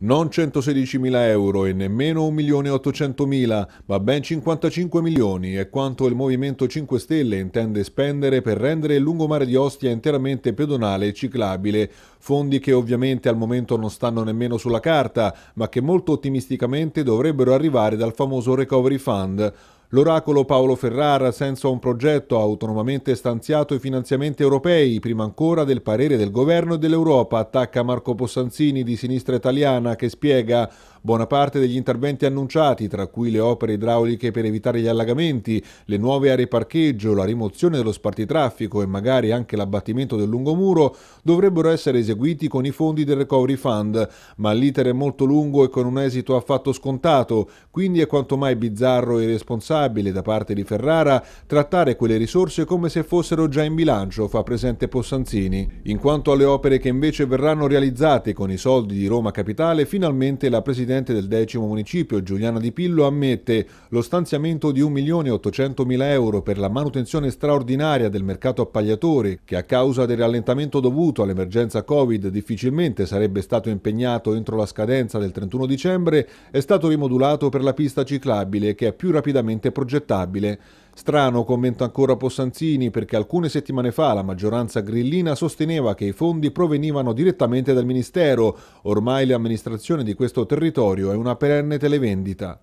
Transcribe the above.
Non 116.000 euro e nemmeno 1.800.000, ma ben 55 milioni è quanto il Movimento 5 Stelle intende spendere per rendere il lungomare di Ostia interamente pedonale e ciclabile, fondi che ovviamente al momento non stanno nemmeno sulla carta, ma che molto ottimisticamente dovrebbero arrivare dal famoso Recovery Fund. L'oracolo Paolo Ferrara, senza un progetto, ha autonomamente stanziato i finanziamenti europei, prima ancora del parere del governo e dell'Europa, attacca Marco Possanzini di Sinistra Italiana che spiega buona parte degli interventi annunciati, tra cui le opere idrauliche per evitare gli allagamenti, le nuove aree parcheggio, la rimozione dello spartitraffico e magari anche l'abbattimento del lungomuro, dovrebbero essere eseguiti con i fondi del Recovery Fund, ma l'iter è molto lungo e con un esito affatto scontato, quindi è quanto mai bizzarro e irresponsabile responsabile da parte di Ferrara trattare quelle risorse come se fossero già in bilancio, fa presente Possanzini. In quanto alle opere che invece verranno realizzate con i soldi di Roma Capitale, finalmente la presidente del decimo municipio, Giuliana Di Pillo, ammette lo stanziamento di 1.800.000 euro per la manutenzione straordinaria del mercato appagliatore, che a causa del rallentamento dovuto all'emergenza Covid difficilmente sarebbe stato impegnato entro la scadenza del 31 dicembre, è stato rimodulato per la pista ciclabile che è più rapidamente facilmente progettabile. Strano, commenta ancora Possanzini, perché alcune settimane fa la maggioranza grillina sosteneva che i fondi provenivano direttamente dal Ministero. Ormai l'amministrazione di questo territorio è una perenne televendita.